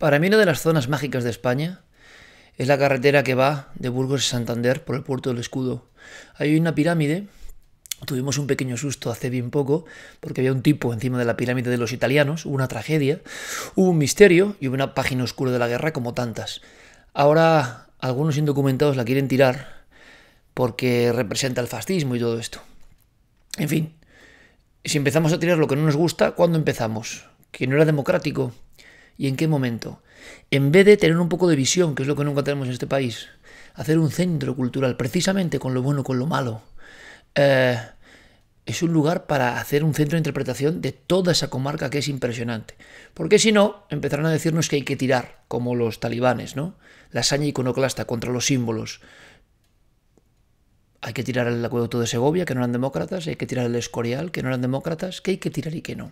Para mí una de las zonas mágicas de España es la carretera que va de Burgos a Santander por el puerto del escudo. Hay una pirámide. Tuvimos un pequeño susto hace bien poco porque había un tipo encima de la pirámide de los italianos, hubo una tragedia, hubo un misterio y hubo una página oscura de la guerra como tantas. Ahora algunos indocumentados la quieren tirar porque representa el fascismo y todo esto. En fin, si empezamos a tirar lo que no nos gusta, ¿cuándo empezamos? Que no era democrático, ¿Y en qué momento? En vez de tener un poco de visión, que es lo que nunca tenemos en este país, hacer un centro cultural, precisamente con lo bueno, con lo malo, eh, es un lugar para hacer un centro de interpretación de toda esa comarca que es impresionante. Porque si no, empezarán a decirnos que hay que tirar, como los talibanes, ¿no? La saña iconoclasta contra los símbolos. Hay que tirar el acueducto de Segovia, que no eran demócratas, hay que tirar el Escorial, que no eran demócratas, que hay que tirar y que no.